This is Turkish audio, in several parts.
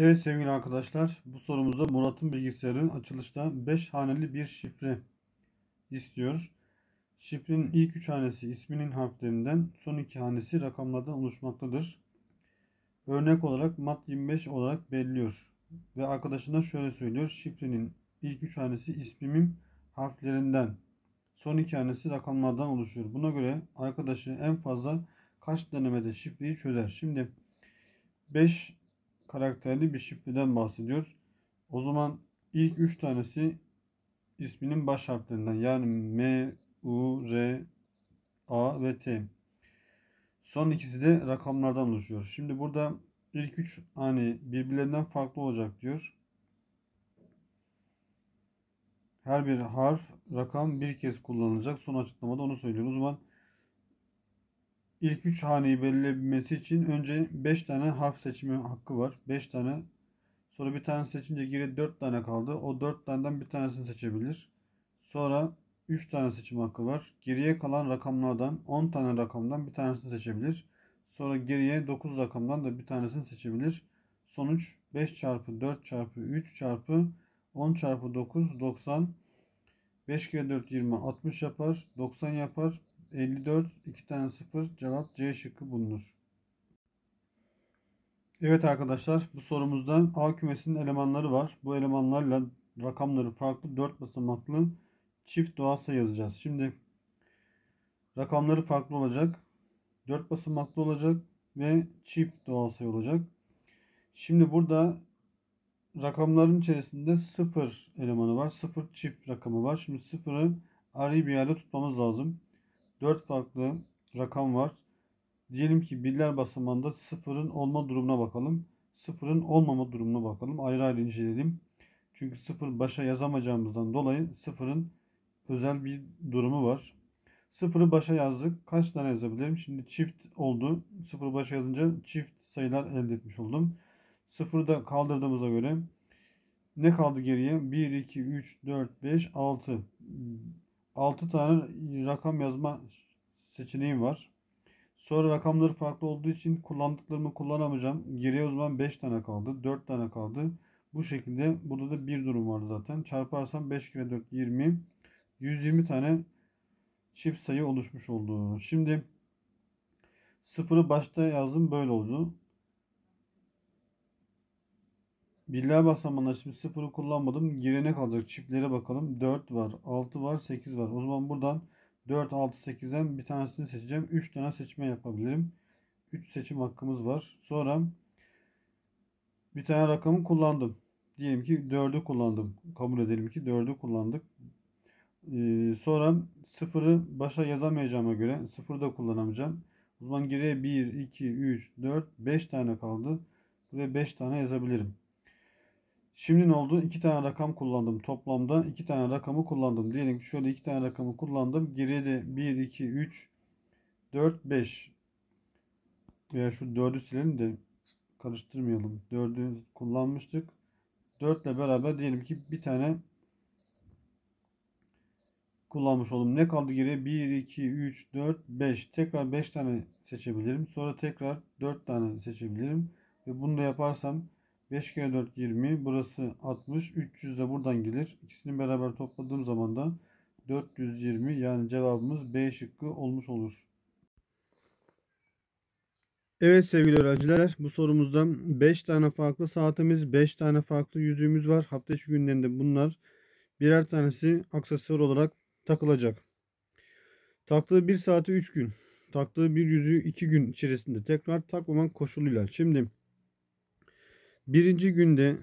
Evet sevgili arkadaşlar bu sorumuzda Murat'ın bilgisayarın açılışta 5 haneli bir şifre istiyor. Şifrenin ilk 3 hanesi isminin harflerinden son 2 hanesi rakamlardan oluşmaktadır. Örnek olarak mat 25 olarak belliyor. Ve arkadaşına şöyle söylüyor. Şifrenin ilk 3 hanesi ismimin harflerinden son 2 hanesi rakamlardan oluşuyor. Buna göre arkadaşı en fazla kaç denemede şifreyi çözer. Şimdi 5 karakterli bir şifreden bahsediyor. O zaman ilk 3 tanesi isminin baş harflerinden yani M, U, R, A ve T. Son ikisi de rakamlardan oluşuyor. Şimdi burada ilk 3 hani birbirlerinden farklı olacak diyor. Her bir harf rakam bir kez kullanılacak. Son açıklamada onu söylüyor. O zaman ilk üç haneyi belirleyebilmesi için önce 5 tane harf seçimi hakkı var. 5 tane. Sonra bir tane seçince geri 4 tane kaldı. O 4 taneden bir tanesini seçebilir. Sonra 3 tane seçim hakkı var. Geriye kalan rakamlardan 10 tane rakamdan bir tanesini seçebilir. Sonra geriye 9 rakamdan da bir tanesini seçebilir. Sonuç 5 çarpı 4 çarpı 3 çarpı 10 çarpı 9 90 5 kere 4 20 60 yapar 90 yapar 54 2 tane 0 cevap C şıkkı bulunur. Evet arkadaşlar bu sorumuzda A kümesinin elemanları var. Bu elemanlarla rakamları farklı 4 basamaklı çift doğal sayı yazacağız. Şimdi rakamları farklı olacak. 4 basamaklı olacak ve çift doğal sayı olacak. Şimdi burada rakamların içerisinde 0 elemanı var. 0 çift rakamı var. Şimdi 0'ı arayı bir yerde tutmamız lazım. 4 farklı rakam var. Diyelim ki birler basamağında sıfırın olma durumuna bakalım. Sıfırın olmama durumuna bakalım. Ayrı ayrı inceleyelim. Çünkü sıfır başa yazamayacağımızdan dolayı sıfırın özel bir durumu var. Sıfırı başa yazdık. Kaç tane yazabilirim? Şimdi çift oldu. Sıfırı başa yazınca çift sayılar elde etmiş oldum. Sıfırı da kaldırdığımıza göre ne kaldı geriye? 1, 2, 3, 4, 5, 6. 6 tane rakam yazma seçeneğim var. Sonra rakamları farklı olduğu için kullandıklarımı kullanamayacağım. Geriye o zaman 5 tane kaldı. 4 tane kaldı. Bu şekilde burada da bir durum var zaten. Çarparsam 5 kere 4 20. 120 tane çift sayı oluşmuş oldu. Şimdi sıfırı başta yazdım böyle oldu. Birler baksam bana şimdi sıfırı kullanmadım. Girene kalacak. Çiftlere bakalım. 4 var. 6 var. 8 var. O zaman buradan 4, 6, 8'den bir tanesini seçeceğim. 3 tane seçme yapabilirim. 3 seçim hakkımız var. Sonra bir tane rakamı kullandım. Diyelim ki 4'ü kullandım. Kabul edelim ki 4'ü kullandık. Ee, sonra sıfırı başa yazamayacağıma göre sıfırı da kullanamayacağım. O zaman geriye 1, 2, 3, 4, 5 tane kaldı. Buraya 5 tane yazabilirim. Şimdi ne oldu? İki tane rakam kullandım. Toplamda iki tane rakamı kullandım. Diyelim ki şöyle iki tane rakamı kullandım. Geriye de 1, 2, 3, 4, 5. Veya şu 4'ü silelim de karıştırmayalım. 4'ü kullanmıştık. 4 ile beraber diyelim ki bir tane kullanmış oldum. Ne kaldı geriye? 1, 2, 3, 4, 5. Tekrar 5 tane seçebilirim. Sonra tekrar 4 tane seçebilirim. Ve bunu da yaparsam 5 kere 4 20. Burası 60. 300 de buradan gelir. ikisini beraber topladığım zaman da 420 yani cevabımız B şıkkı olmuş olur. Evet sevgili öğrenciler bu sorumuzda 5 tane farklı saatimiz 5 tane farklı yüzüğümüz var. Hafta içi günlerinde bunlar birer tanesi aksesuar olarak takılacak. Taktığı bir saati 3 gün taktığı bir yüzüğü 2 gün içerisinde tekrar takmaman koşuluyla. Şimdi Birinci günde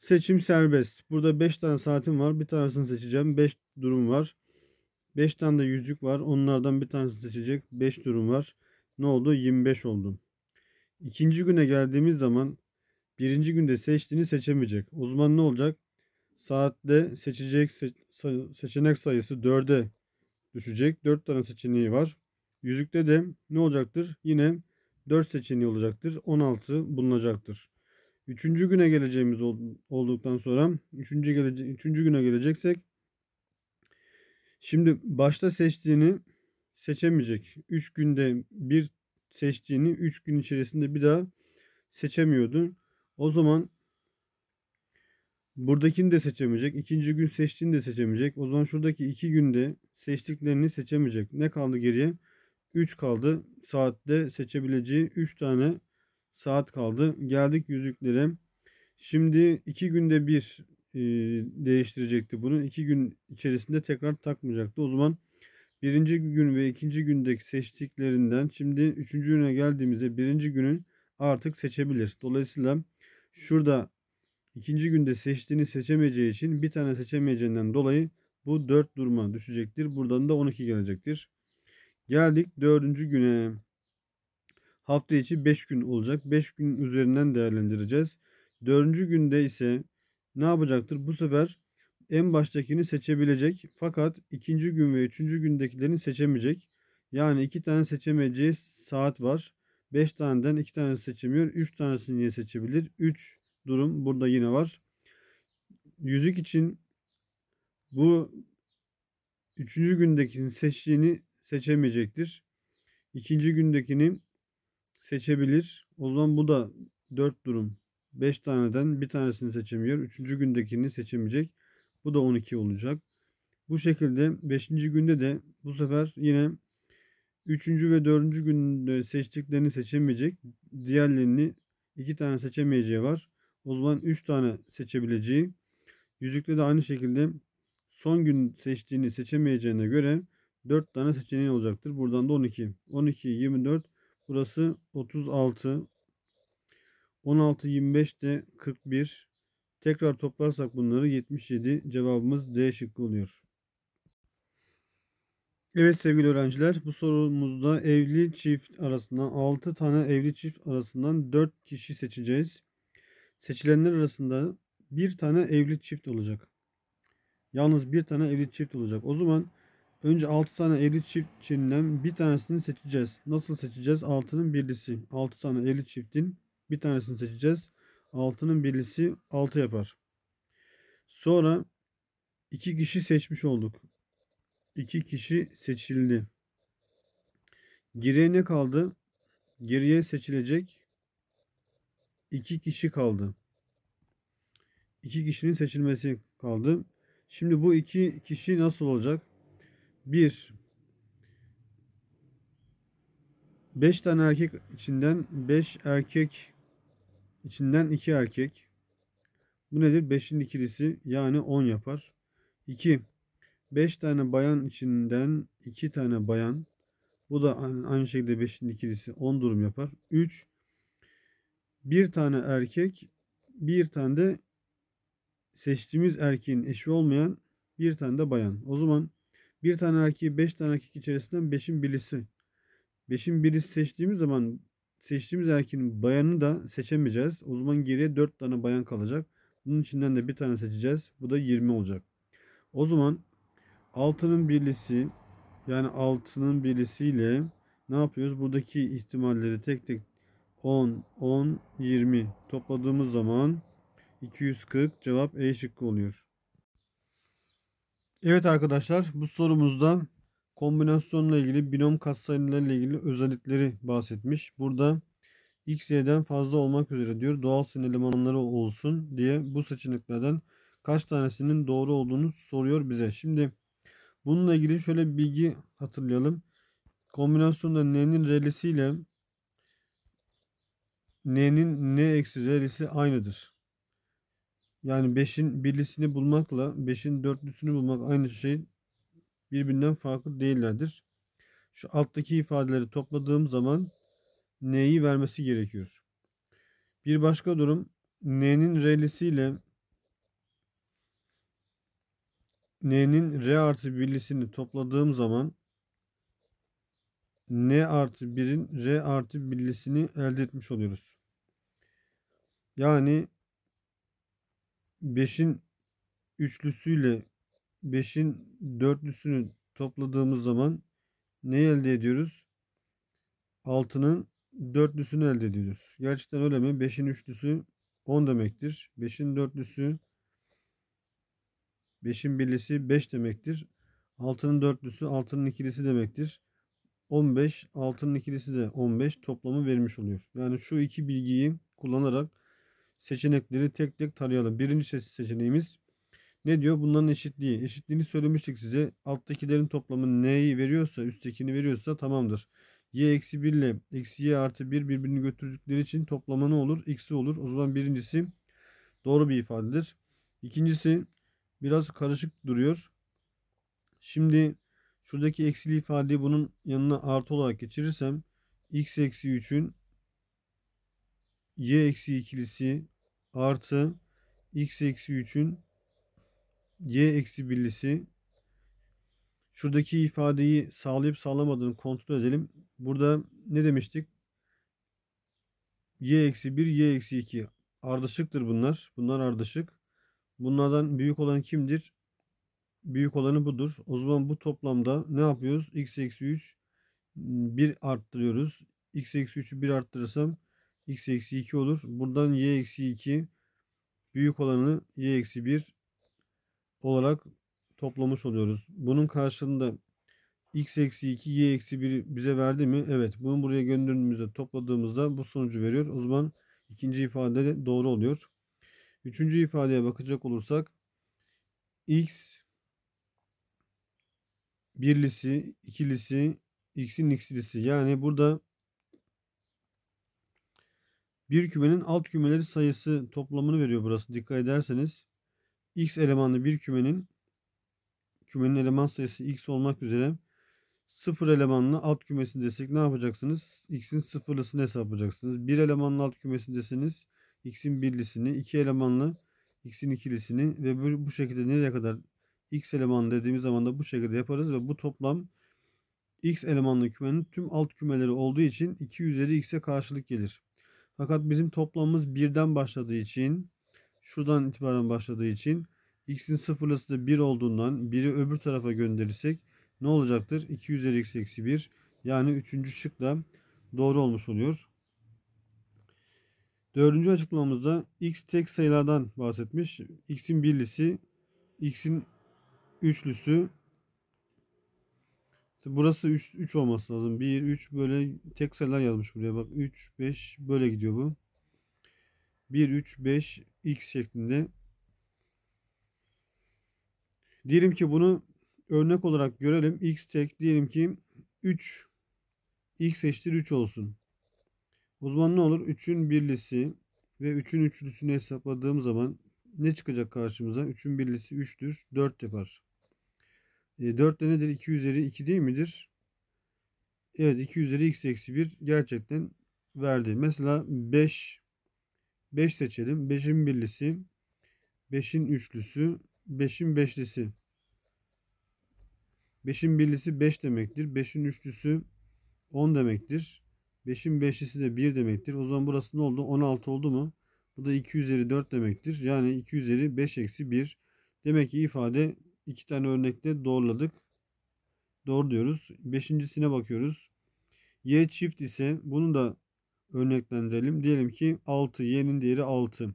seçim serbest. Burada 5 tane saatim var. Bir tanesini seçeceğim. 5 durum var. 5 tane de yüzük var. Onlardan bir tanesini seçecek. 5 durum var. Ne oldu? 25 oldum. İkinci güne geldiğimiz zaman birinci günde seçtiğini seçemeyecek. O zaman ne olacak? Saatte seçecek seçenek sayısı 4'e düşecek. 4 tane seçeneği var. Yüzükte de ne olacaktır? Yine 4 seçeneği olacaktır. 16 bulunacaktır. Üçüncü güne geleceğimiz olduktan sonra üçüncü, gelece üçüncü güne geleceksek şimdi başta seçtiğini seçemeyecek. 3 günde bir seçtiğini 3 gün içerisinde bir daha seçemiyordu. O zaman buradakini de seçemeyecek. ikinci gün seçtiğini de seçemeyecek. O zaman şuradaki 2 günde seçtiklerini seçemeyecek. Ne kaldı geriye? 3 kaldı. Saatte seçebileceği 3 tane saat kaldı. Geldik yüzüklere. Şimdi 2 günde bir e, değiştirecekti bunu. 2 gün içerisinde tekrar takmayacaktı. O zaman birinci gün ve ikinci gündeki seçtiklerinden şimdi üçüncü güne geldiğimizde birinci günün artık seçebilir. Dolayısıyla şurada ikinci günde seçtiğini seçemeyeceği için bir tane seçemeyeceğinden dolayı bu 4 duruma düşecektir. Buradan da 12 gelecektir. Geldik dördüncü güne. Hafta içi 5 gün olacak. 5 gün üzerinden değerlendireceğiz. Dördüncü günde ise ne yapacaktır? Bu sefer en baştakini seçebilecek. Fakat ikinci gün ve üçüncü gündekilerini seçemeyecek. Yani iki tane seçemeyeceği saat var. 5 taneden 2 tane seçemiyor. 3 tanesini niye seçebilir? 3 durum burada yine var. Yüzük için bu 3. gündekini seçtiğini seçemeyecektir. İkinci gündekini seçebilir. O zaman bu da dört durum. 5 taneden bir tanesini seçemiyor. Üçüncü gündekini seçemeyecek. Bu da 12 olacak. Bu şekilde beşinci günde de bu sefer yine üçüncü ve dördüncü günde seçtiklerini seçemeyecek. Diğerlerini iki tane seçemeyeceği var. O zaman üç tane seçebileceği. Yüzükte de aynı şekilde son gün seçtiğini seçemeyeceğine göre 4 tane seçeneği olacaktır. Buradan da 12. 12, 24. Burası 36. 16, 25 de 41. Tekrar toplarsak bunları 77. Cevabımız D şıkkı oluyor. Evet sevgili öğrenciler bu sorumuzda evli çift arasından 6 tane evli çift arasından 4 kişi seçeceğiz. Seçilenler arasında bir tane evli çift olacak. Yalnız bir tane evli çift olacak. O zaman Önce 6 tane evli çift içinden bir tanesini seçeceğiz. Nasıl seçeceğiz? Altının birlisi. 6 tane evli çiftin bir tanesini seçeceğiz. Altının birlisi 6 yapar. Sonra 2 kişi seçmiş olduk. 2 kişi seçildi. Geriye ne kaldı? Geriye seçilecek 2 kişi kaldı. 2 kişinin seçilmesi kaldı. Şimdi bu iki kişi nasıl olacak? 1 5 tane erkek içinden 5 erkek içinden 2 erkek. Bu nedir? 5'in ikilisi yani 10 yapar. 2 5 tane bayan içinden 2 tane bayan. Bu da aynı şekilde 5'in ikilisi 10 durum yapar. 3 bir tane erkek, bir tane de seçtiğimiz erkeğin eşi olmayan bir tane de bayan. O zaman bir tane erkeği beş tane erkek içerisinden beşin birisi. Beşin birisi seçtiğimiz zaman seçtiğimiz erkeğin bayanı da seçemeyeceğiz. O zaman geriye dört tane bayan kalacak. Bunun içinden de bir tane seçeceğiz. Bu da 20 olacak. O zaman altının birisi, yani altının birisiyle ne yapıyoruz? Buradaki ihtimalleri tek tek 10, 10, 20 topladığımız zaman 240 cevap E şıkkı oluyor. Evet arkadaşlar bu sorumuzda kombinasyonla ilgili binom katsayılarla ilgili özellikleri bahsetmiş. Burada x, y'den fazla olmak üzere diyor doğal sinir elemanları olsun diye bu seçeneklerden kaç tanesinin doğru olduğunu soruyor bize. Şimdi bununla ilgili şöyle bir bilgi hatırlayalım. Kombinasyonda n'nin relisi ile n'nin n eksi relisi aynıdır. Yani 5'in birlisini bulmakla 5'in dörtlüsünü bulmak aynı şey birbirinden farklı değillerdir. Şu alttaki ifadeleri topladığım zaman n'yi vermesi gerekiyor. Bir başka durum n'nin r'lisiyle n'nin r artı birlisini topladığım zaman n artı 1'in r artı birlisini elde etmiş oluyoruz. Yani 5'in üçlüsüyle 5'in dörtlüsünü topladığımız zaman ne elde ediyoruz? 6'nın dörtlüsünü elde ediyoruz. Gerçekten öyle mi? 5'in üçlüsü 10 demektir. 5'in dörtlüsü 5'in birlisi 5 demektir. 6'nın dörtlüsü 6'nın ikilisi demektir. 15, 6'nın ikilisi de 15 toplamı vermiş oluyor. Yani şu iki bilgiyi kullanarak seçenekleri tek tek tarayalım. Birinci seçeneğimiz ne diyor? Bunların eşitliği. Eşitliğini söylemiştik size. Alttakilerin toplamı n'yi veriyorsa üsttekini veriyorsa tamamdır. y eksi 1 ile eksi y artı 1 birbirini götürdükleri için toplamı ne olur? x'i olur. O zaman birincisi doğru bir ifadedir. İkincisi biraz karışık duruyor. Şimdi şuradaki eksili ifadeyi bunun yanına artı olarak geçirirsem x eksi 3'ün y eksi ikilisi artı x eksi 3'ün y eksi birlisi şuradaki ifadeyi sağlayıp sağlamadığını kontrol edelim. Burada ne demiştik? y eksi 1, y eksi 2 ardışıktır bunlar. Bunlar ardışık. Bunlardan büyük olan kimdir? Büyük olanı budur. O zaman bu toplamda ne yapıyoruz? x eksi 3 1 arttırıyoruz. x eksi 3'ü 1 arttırırsam x eksi 2 olur. Buradan y eksi 2 büyük olanı y eksi 1 olarak toplamış oluyoruz. Bunun karşılığında x eksi 2 y eksi 1 bize verdi mi? Evet. Bunu buraya gönderdiğimizde topladığımızda bu sonucu veriyor. O zaman ikinci ifade de doğru oluyor. Üçüncü ifadeye bakacak olursak x birlisi, ikilisi, x'in x'lisi. Yani burada bir kümenin alt kümeleri sayısı toplamını veriyor burası. Dikkat ederseniz x elemanlı bir kümenin kümenin eleman sayısı x olmak üzere sıfır elemanlı alt kümesi desek ne yapacaksınız? X'in sıfırlısını hesaplayacaksınız. Bir elemanlı alt kümesi deseniz x'in birlisini, iki elemanlı x'in ikilisini ve bu, bu şekilde nereye kadar x elemanı dediğimiz zaman da bu şekilde yaparız ve bu toplam x elemanlı kümenin tüm alt kümeleri olduğu için 2 üzeri x'e karşılık gelir. Fakat bizim toplamımız birden başladığı için şuradan itibaren başladığı için x'in sıfırlısı da 1 olduğundan biri öbür tarafa gönderirsek ne olacaktır? 2 üzeri x eksi 1 yani 3. şık da doğru olmuş oluyor. Dördüncü açıklamamızda x tek sayılardan bahsetmiş. x'in birlisi, x'in üçlüsü, Burası 3, 3 olması lazım. 1, 3 böyle tek sayılar yazmış buraya bak. 3, 5 böyle gidiyor bu. 1, 3, 5, x şeklinde. Diyelim ki bunu örnek olarak görelim. x tek diyelim ki 3 x eşittir 3 olsun. O zaman ne olur? 3'ün birlisi ve 3'ün üçlüsünü hesapladığım zaman ne çıkacak karşımıza? 3'ün birlisi 3'tür. 4 yapar. E, 4 de nedir? 2 üzeri 2 değil midir? Evet 2 üzeri x eksi 1 gerçekten verdi. Mesela 5 5 seçelim. 5'in birlisi 5'in üçlüsü 5'in beşlisi 5'in birlisi 5 demektir. 5'in üçlüsü 10 demektir. 5'in beşlisi de 1 demektir. O zaman burası ne oldu? 16 oldu mu? Bu da 2 üzeri 4 demektir. Yani 2 üzeri 5 eksi 1. Demek ki ifade iki tane örnekte doğruladık. Doğru diyoruz. Beşincisine bakıyoruz. Y çift ise bunu da örneklendirelim. Diyelim ki 6. Y'nin değeri 6.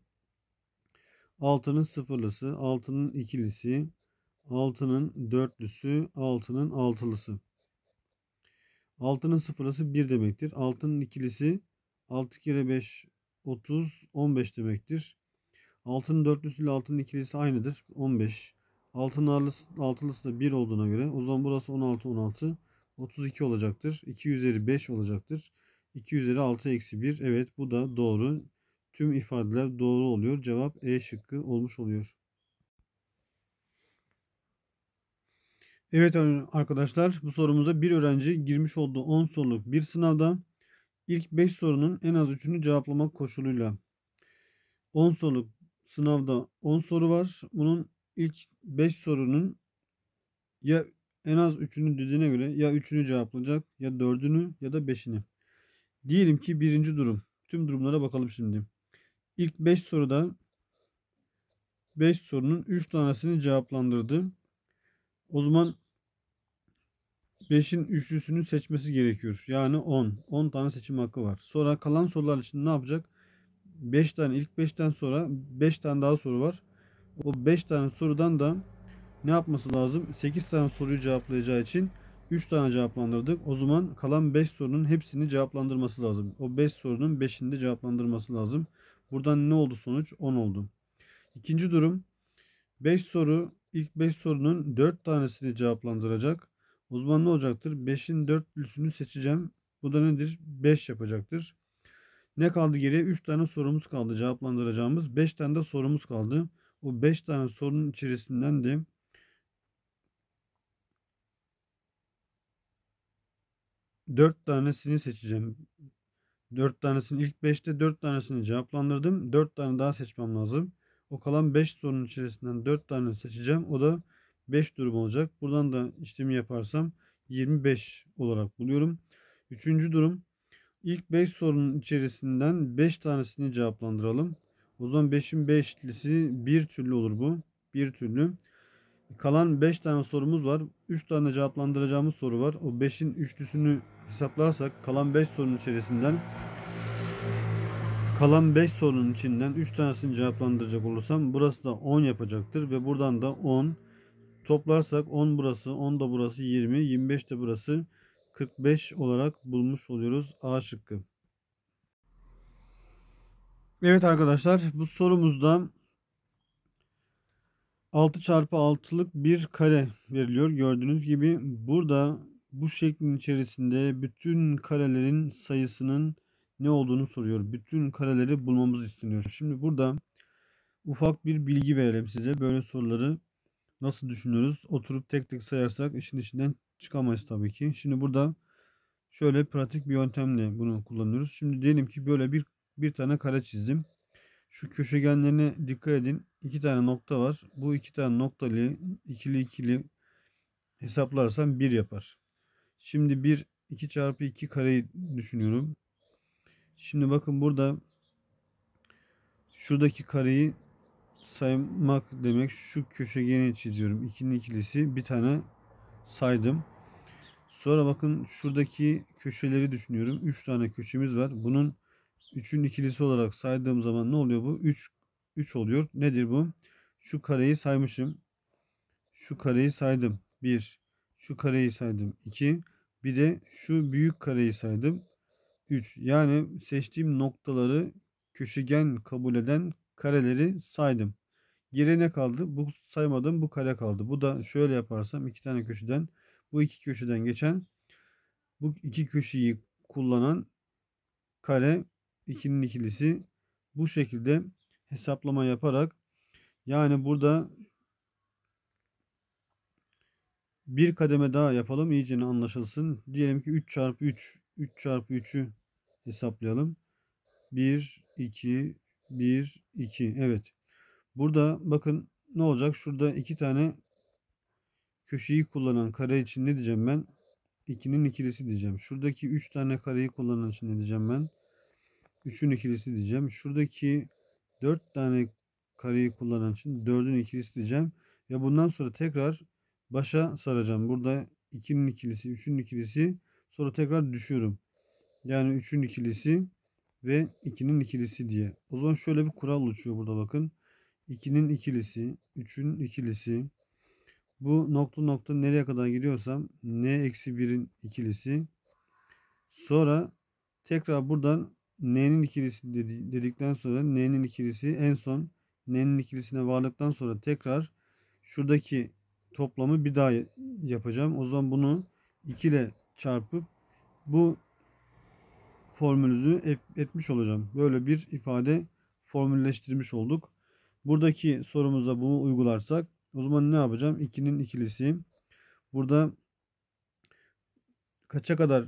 6'nın sıfırlısı, 6'nın ikilisi, 6'nın dörtlüsü, 6'nın altılısı. 6'nın sıfırlısı 1 demektir. 6'nın ikilisi 6 kere 5 30 15 demektir. 6'nın dörtlüsü ile 6'nın ikilisi aynıdır. 15. Altın ağırlısı, altılısı da 1 olduğuna göre o zaman burası 16 16 32 olacaktır. 2 üzeri 5 olacaktır. 2 üzeri 6 eksi 1. Evet bu da doğru. Tüm ifadeler doğru oluyor. Cevap E şıkkı olmuş oluyor. Evet arkadaşlar bu sorumuza bir öğrenci girmiş olduğu 10 soruluk bir sınavda ilk 5 sorunun en az 3'ünü cevaplamak koşuluyla 10 soruluk sınavda 10 soru var. Bunun ilk 5 sorunun ya en az 3'ünü dediğine göre ya 3'ünü cevaplayacak ya 4'ünü ya da 5'ini. Diyelim ki birinci durum. Tüm durumlara bakalım şimdi. İlk 5 soruda 5 sorunun 3 tanesini cevaplandırdı. O zaman 5'in üçlüsünü seçmesi gerekiyor. Yani 10. 10 tane seçim hakkı var. Sonra kalan sorular için ne yapacak? 5 tane ilk 5'ten sonra 5 tane daha soru var o 5 tane sorudan da ne yapması lazım? 8 tane soruyu cevaplayacağı için 3 tane cevaplandırdık. O zaman kalan 5 sorunun hepsini cevaplandırması lazım. O 5 sorunun 5'ini de cevaplandırması lazım. Buradan ne oldu sonuç? 10 oldu. İkinci durum 5 soru ilk 5 sorunun 4 tanesini cevaplandıracak. O zaman ne olacaktır? 5'in 4'lüsünü seçeceğim. Bu da nedir? 5 yapacaktır. Ne kaldı geriye? 3 tane sorumuz kaldı cevaplandıracağımız. 5 tane de sorumuz kaldı o beş tane sorunun içerisinden de dört tanesini seçeceğim. Dört tanesini ilk beşte dört tanesini cevaplandırdım. Dört tane daha seçmem lazım. O kalan beş sorunun içerisinden dört tane seçeceğim. O da beş durum olacak. Buradan da işlemi yaparsam 25 olarak buluyorum. Üçüncü durum İlk beş sorunun içerisinden beş tanesini cevaplandıralım. O zaman 5'in 5'lisi bir türlü olur bu. Bir türlü. Kalan 5 tane sorumuz var. 3 tane cevaplandıracağımız soru var. O 5'in üçlüsünü hesaplarsak kalan 5 sorunun içerisinden kalan 5 sorunun içinden 3 tanesini cevaplandıracak olursam burası da 10 yapacaktır ve buradan da 10 toplarsak 10 burası 10 da burası 20 25 de burası 45 olarak bulmuş oluyoruz A şıkkı. Evet arkadaşlar bu sorumuzda 6 çarpı 6'lık bir kare veriliyor. Gördüğünüz gibi burada bu şeklin içerisinde bütün karelerin sayısının ne olduğunu soruyor. Bütün kareleri bulmamız isteniyor. Şimdi burada ufak bir bilgi verelim size. Böyle soruları nasıl düşünürüz? Oturup tek tek sayarsak işin içinden çıkamayız tabii ki. Şimdi burada şöyle pratik bir yöntemle bunu kullanıyoruz. Şimdi diyelim ki böyle bir bir tane kare çizdim. Şu köşegenlerine dikkat edin. İki tane nokta var. Bu iki tane noktalı ikili ikili hesaplarsam bir yapar. Şimdi bir iki çarpı iki kareyi düşünüyorum. Şimdi bakın burada şuradaki kareyi saymak demek şu köşegeni çiziyorum. 2'nin ikilisi bir tane saydım. Sonra bakın şuradaki köşeleri düşünüyorum. Üç tane köşemiz var. Bunun 3'ün ikilisi olarak saydığım zaman ne oluyor bu? 3 3 oluyor. Nedir bu? Şu kareyi saymışım. Şu kareyi saydım. 1. Şu kareyi saydım. 2. Bir de şu büyük kareyi saydım. 3. Yani seçtiğim noktaları köşegen kabul eden kareleri saydım. Geri ne kaldı? Bu saymadım bu kare kaldı. Bu da şöyle yaparsam iki tane köşeden bu iki köşeden geçen bu iki köşeyi kullanan kare ikinin ikilisi bu şekilde hesaplama yaparak yani burada bir kademe daha yapalım iyice anlaşılsın. Diyelim ki 3 çarpı 3 3 çarpı 3'ü hesaplayalım. 1 2 1 2 evet. Burada bakın ne olacak? Şurada iki tane köşeyi kullanan kare için ne diyeceğim ben? 2'nin ikilisi diyeceğim. Şuradaki 3 tane kareyi kullanan için ne diyeceğim ben? 3'ün ikilisi diyeceğim. Şuradaki 4 tane kareyi kullanan için 4'ün ikilisi diyeceğim. Ve bundan sonra tekrar başa saracağım. Burada 2'nin ikilisi, 3'ün ikilisi sonra tekrar düşüyorum. Yani 3'ün ikilisi ve 2'nin ikilisi diye. O zaman şöyle bir kural uçuyor burada bakın. 2'nin ikilisi, 3'ün ikilisi. Bu nokta nokta nereye kadar gidiyorsam n eksi 1'in ikilisi. Sonra tekrar buradan n'nin ikilisi dedikten sonra n'nin ikilisi en son n'nin ikilisine vardıktan sonra tekrar şuradaki toplamı bir daha yapacağım. O zaman bunu 2 ile çarpıp bu formülünü etmiş olacağım. Böyle bir ifade formülleştirmiş olduk. Buradaki sorumuza bunu uygularsak o zaman ne yapacağım? 2'nin ikilisi. Burada kaça kadar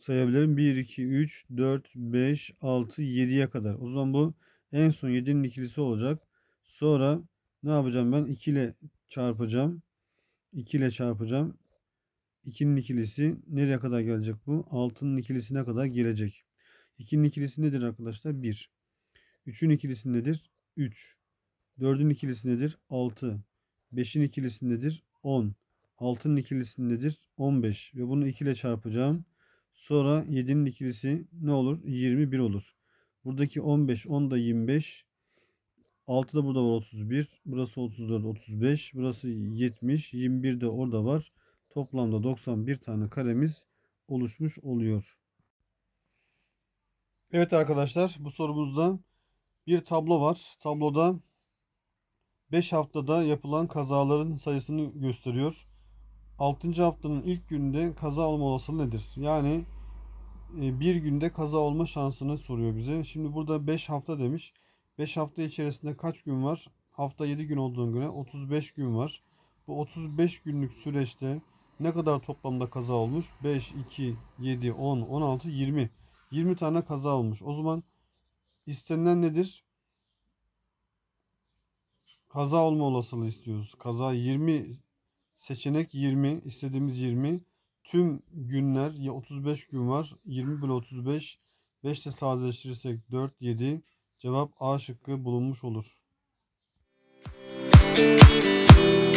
sayabilirim. 1, 2, 3, 4, 5, 6, 7'ye kadar. O zaman bu en son 7'nin ikilisi olacak. Sonra ne yapacağım ben? 2 ile çarpacağım. 2 ile çarpacağım. 2'nin ikilisi nereye kadar gelecek bu? 6'nın ikilisine kadar gelecek. 2'nin ikilisi nedir arkadaşlar? 1. 3'ün ikilisi nedir? 3. 4'ün ikilisi nedir? 6. 5'in ikilisi nedir? 10. 6'nın ikilisi nedir? 15. Ve bunu 2 ile çarpacağım. Sonra 7'nin ikilisi ne olur? 21 olur. Buradaki 15, 10 da 25. 6 da burada var 31. Burası 34, 35. Burası 70. 21 de orada var. Toplamda 91 tane karemiz oluşmuş oluyor. Evet arkadaşlar bu sorumuzda bir tablo var. Tabloda 5 haftada yapılan kazaların sayısını gösteriyor. 6. haftanın ilk günde kaza olma olasılığı nedir? Yani e, bir günde kaza olma şansını soruyor bize. Şimdi burada 5 hafta demiş. 5 hafta içerisinde kaç gün var? Hafta 7 gün olduğuna göre 35 gün var. Bu 35 günlük süreçte ne kadar toplamda kaza olmuş? 5, 2, 7, 10, 16, 20. 20 tane kaza olmuş. O zaman istenilen nedir? Kaza olma olasılığı istiyoruz. Kaza 20 Seçenek 20. istediğimiz 20. Tüm günler ya 35 gün var. 20 bölü 35. 5 ile sadeleştirirsek 4, 7. Cevap A şıkkı bulunmuş olur. Müzik